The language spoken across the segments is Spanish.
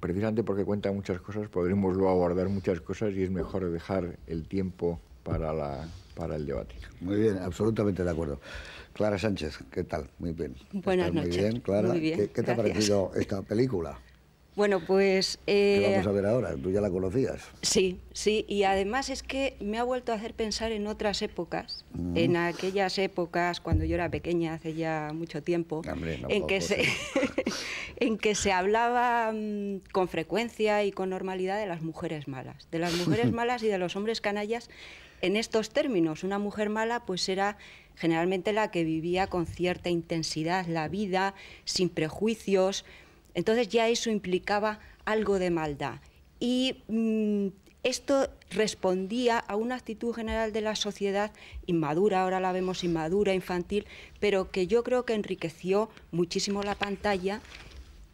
precisamente porque cuenta muchas cosas, podremos luego abordar muchas cosas y es mejor dejar el tiempo para, la, para el debate. Muy bien, absolutamente de acuerdo. Clara Sánchez, ¿qué tal? Muy bien. Buenas noches. Muy bien, Clara. ¿Qué, te ha parecido esta película? Bueno, pues... Eh, vamos a ver ahora? Tú ya la conocías. Sí, sí, y además es que me ha vuelto a hacer pensar en otras épocas, mm. en aquellas épocas cuando yo era pequeña, hace ya mucho tiempo, en que se... en que se hablaba mm, con frecuencia y con normalidad de las mujeres malas, de las mujeres malas y de los hombres canallas en estos términos. Una mujer mala pues era generalmente la que vivía con cierta intensidad la vida, sin prejuicios. Entonces ya eso implicaba algo de maldad. Y mm, esto respondía a una actitud general de la sociedad inmadura, ahora la vemos inmadura, infantil, pero que yo creo que enriqueció muchísimo la pantalla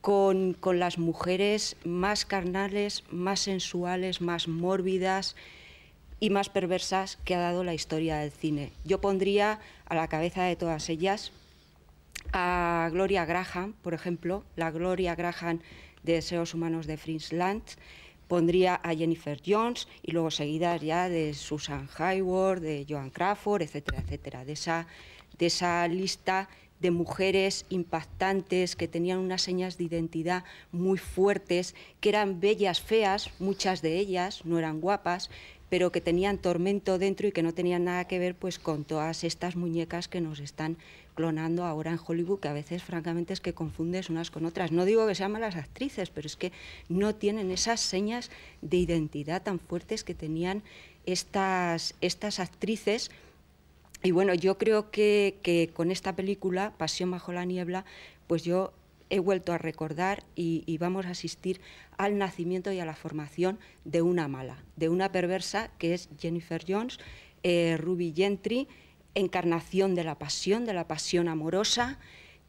con, las mujeres más carnales, más sensuales, más mórbidas y más perversas que ha dado la historia del cine. Yo pondría a la cabeza de todas ellas a Gloria Graham, por ejemplo, la Gloria Graham de Deseos Humanos de Land pondría a Jennifer Jones y luego seguidas ya de Susan Hayward, de Joan Crawford, etcétera, etcétera, de esa, de esa lista de mujeres impactantes que tenían unas señas de identidad muy fuertes, que eran bellas, feas, muchas de ellas, no eran guapas, pero que tenían tormento dentro y que no tenían nada que ver pues con todas estas muñecas que nos están clonando ahora en Hollywood, que a veces francamente es que confundes unas con otras. No digo que sean malas actrices, pero es que no tienen esas señas de identidad tan fuertes que tenían estas, estas actrices y bueno, yo creo que, con esta película, Pasión bajo la niebla, pues yo he vuelto a recordar y, vamos a asistir al nacimiento y a la formación de una mala, de una perversa que es Jennifer Jones, eh, Ruby Gentry, encarnación de la pasión, de la pasión amorosa,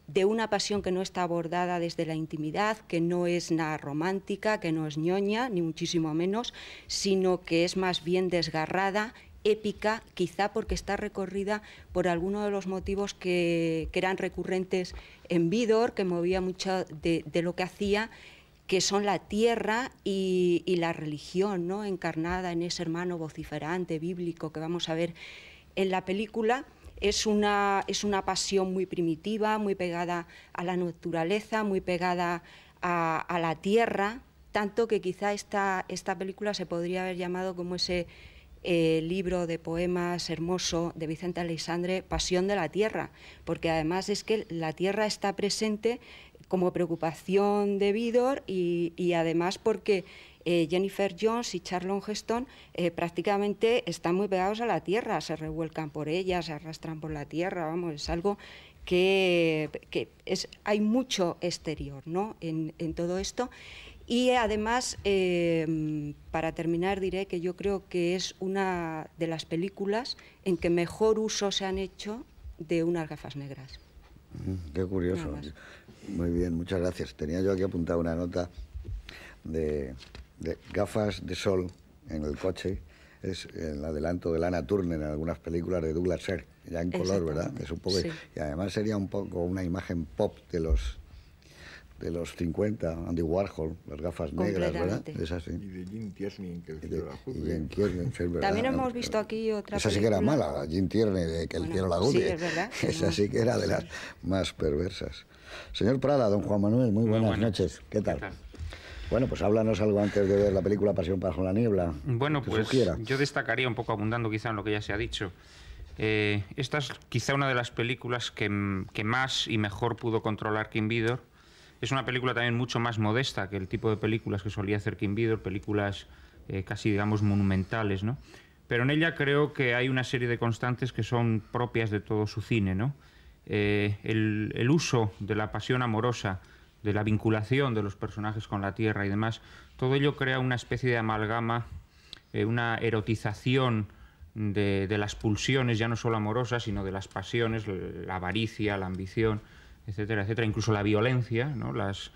de una pasión que no está abordada desde la intimidad, que no es nada romántica, que no es ñoña, ni muchísimo menos, sino que es más bien desgarrada épica, quizá porque está recorrida por alguno de los motivos que, eran recurrentes en Vidor, que movía mucho de, lo que hacía, que son la tierra y, la religión, ¿no? encarnada en ese hermano vociferante bíblico que vamos a ver en la película. Es una, es una pasión muy primitiva, muy pegada a la naturaleza, muy pegada a, a la tierra, tanto que quizá esta, esta película se podría haber llamado como ese el eh, libro de poemas hermoso de Vicente Alexandre, Pasión de la Tierra, porque además es que la Tierra está presente como preocupación de Vidor y, además porque eh, Jennifer Jones y Charlon Heston eh, prácticamente están muy pegados a la tierra, se revuelcan por ella, se arrastran por la tierra, vamos, es algo que, es, hay mucho exterior ¿no? en todo esto. Y además, em, para terminar, diré que yo creo que es una de las películas en que mejor uso se han hecho de unas gafas negras. Mm, qué curioso. Muy bien, muchas gracias. Tenía yo aquí apuntada una nota de, gafas de sol en el coche. Es el adelanto de Lana Turner en algunas películas de Douglas Sirk, ya en color, ¿verdad? Es un poco, Y además sería un poco una imagen pop de los de los 50, Andy Warhol, las gafas negras, ¿verdad? Y de Jim Tierney, que el la También hemos ah, visto aquí otra Esa sí que era mala, Jim Tierney, de que el quiero la juzgue. Sí, es verdad. Esa sí que era de las más perversas. Señor Prada, don Juan Manuel, muy buenas, noches. ¿Qué tal? Bueno, pues háblanos algo antes de ver la película Pasión bajo la niebla. Bueno, pues yo destacaría un poco, abundando quizá en lo que ya se ha dicho, eh, esta es quizá una de las películas que, que más y mejor pudo controlar Kim Vidor es una película también mucho más modesta que el tipo de películas que solía hacer Kim Vidor, películas eh, casi, digamos, monumentales, ¿no? Pero en ella creo que hay una serie de constantes que son propias de todo su cine, ¿no? Eh, el, uso de la pasión amorosa, de la vinculación de los personajes con la tierra y demás, todo ello crea una especie de amalgama, eh, una erotización de, las pulsiones, ya no solo amorosas, sino de las pasiones, la avaricia, la ambición etcétera, etcétera. Incluso la violencia, ¿no? Las,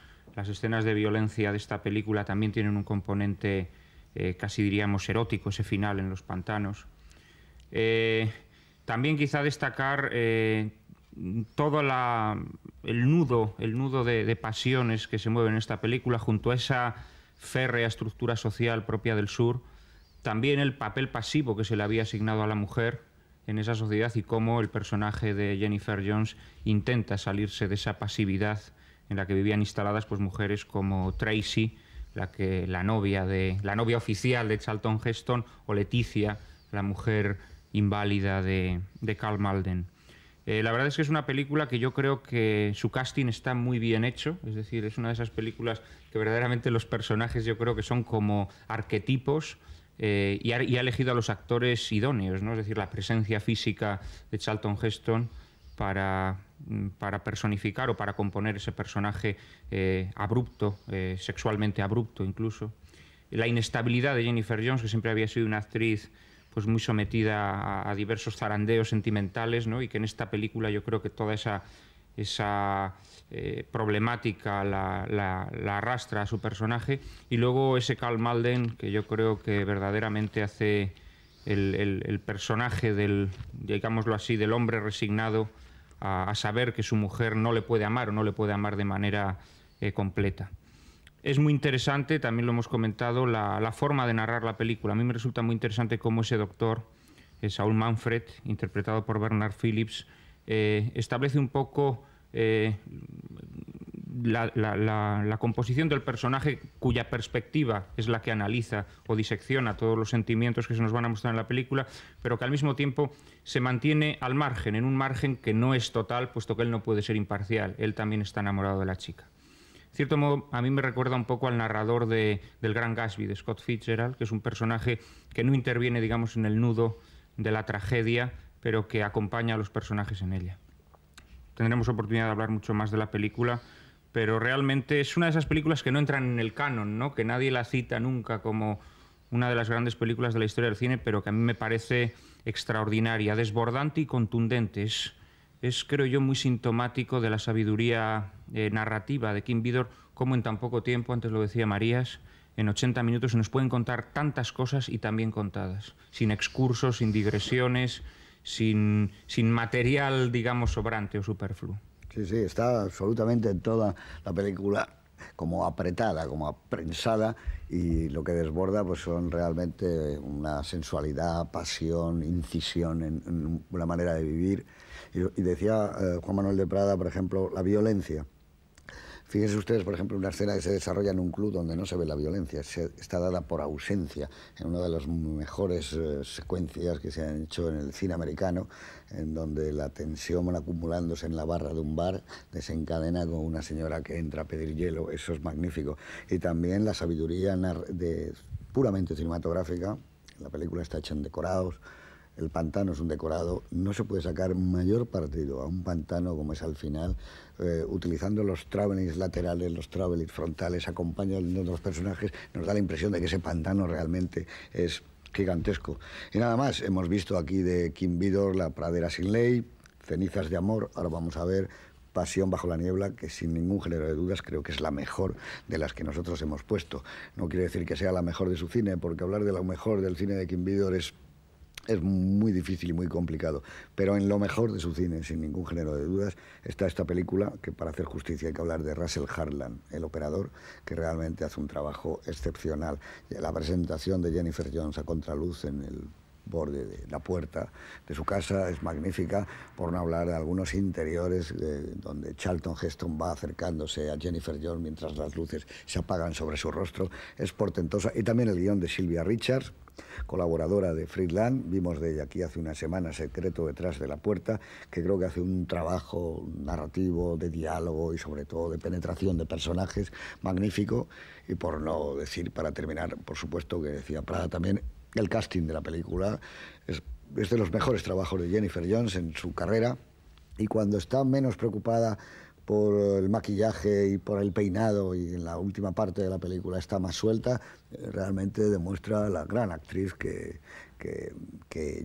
escenas de violencia de esta película también tienen un componente eh, casi diríamos erótico, ese final en los pantanos. Eh, también quizá destacar eh, todo el nudo, el nudo de, pasiones que se mueve en esta película junto a esa férrea estructura social propia del sur, también el papel pasivo que se le había asignado a la mujer, en esa sociedad y cómo el personaje de Jennifer Jones intenta salirse de esa pasividad en la que vivían instaladas pues mujeres como Tracy, la que la novia de la novia oficial de Charlton Heston o Leticia, la mujer inválida de, de Carl Malden. Eh, la verdad es que es una película que yo creo que su casting está muy bien hecho, es decir, es una de esas películas que verdaderamente los personajes yo creo que son como arquetipos eh, y, ha, elegido a los actores idóneos, es decir, la presencia física de Charlton Heston para, mm, para personificar o para componer ese personaje eh, abrupto, eh, sexualmente abrupto incluso. La inestabilidad de Jennifer Jones, que siempre había sido una actriz pues muy sometida a, diversos zarandeos sentimentales, y que en esta película yo creo que toda esa esa eh, problemática la, arrastra a su personaje. Y luego ese Karl Malden, que yo creo que verdaderamente hace el, personaje del, digámoslo así, del hombre resignado a, saber que su mujer no le puede amar o no le puede amar de manera eh, completa. Es muy interesante, también lo hemos comentado, la, forma de narrar la película. A mí me resulta muy interesante cómo ese doctor, eh, Saul Manfred, interpretado por Bernard Phillips, eh, establece un poco eh, la, composición del personaje cuya perspectiva es la que analiza o disecciona todos los sentimientos que se nos van a mostrar en la película, pero que al mismo tiempo se mantiene al margen, en un margen que no es total, puesto que él no puede ser imparcial, él también está enamorado de la chica. De cierto modo, a mí me recuerda un poco al narrador del Gran Gatsby, de Scott Fitzgerald, que es un personaje que no interviene, digamos, en el nudo de la tragedia, pero que acompaña a los personajes en ella. Tendremos oportunidad de hablar mucho más de la película, pero realmente es una de esas películas que no entran en el canon, ¿no? que nadie la cita nunca como una de las grandes películas de la historia del cine, pero que a mí me parece extraordinaria, desbordante y contundente. Es, creo yo, muy sintomático de la sabiduría eh, narrativa de Kim Vidor, como en tan poco tiempo, antes lo decía Marías, en 80 minutos se nos pueden contar tantas cosas y tan bien contadas, sin excursos, sin digresiones sin, sin material, digamos, sobrante o superfluo. Sí, sí, está absolutamente en toda la película como apretada, como aprensada, y lo que desborda pues son realmente una sensualidad, pasión, incisión en, una manera de vivir. Y, decía eh, Juan Manuel de Prada, por ejemplo, la violencia. Fíjense ustedes, por ejemplo, una escena que se desarrolla en un club donde no se ve la violencia, está dada por ausencia, en una de las mejores eh, secuencias que se han hecho en el cine americano, en donde la tensión acumulándose en la barra de un bar desencadena con una señora que entra a pedir hielo, eso es magnífico. Y también la sabiduría de, puramente cinematográfica, la película está hecha en decorados, el pantano es un decorado, no se puede sacar mayor partido a un pantano como es al final, eh, utilizando los travelings laterales, los travelings frontales, acompañando a los personajes, nos da la impresión de que ese pantano realmente es gigantesco. Y nada más, hemos visto aquí de Kim Vidor La pradera sin ley, Cenizas de amor, ahora vamos a ver Pasión bajo la niebla, que sin ningún género de dudas creo que es la mejor de las que nosotros hemos puesto. No quiere decir que sea la mejor de su cine, porque hablar de lo mejor del cine de Kim Vidor es es muy difícil y muy complicado, pero en lo mejor de su cine, sin ningún género de dudas, está esta película que para hacer justicia hay que hablar de Russell Harlan, el operador, que realmente hace un trabajo excepcional. La presentación de Jennifer Jones a contraluz en el borde de la puerta de su casa es magnífica, por no hablar de algunos interiores eh, donde Charlton Heston va acercándose a Jennifer Jones mientras las luces se apagan sobre su rostro. Es portentosa. Y también el guión de Silvia Richards, colaboradora de Friedland. Vimos de ella aquí hace una semana Secreto detrás de la puerta, que creo que hace un trabajo narrativo, de diálogo y sobre todo de penetración de personajes magnífico. Y por no decir, para terminar, por supuesto que decía Prada también, el casting de la película es, es de los mejores trabajos de Jennifer Jones en su carrera. Y cuando está menos preocupada por el maquillaje y por el peinado y en la última parte de la película está más suelta, eh, realmente demuestra la gran actriz que,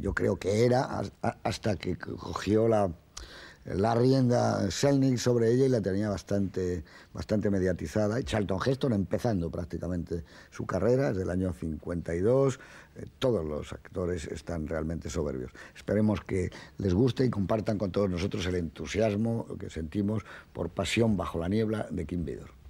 yo creo que era hasta que cogió la la rienda Selnick sobre ella y la tenía bastante, bastante mediatizada. Y Charlton Heston empezando prácticamente su carrera, desde el año 52. Eh, todos los actores están realmente soberbios. Esperemos que les guste y compartan con todos nosotros el entusiasmo que sentimos por Pasión bajo la niebla de Kim Vidor.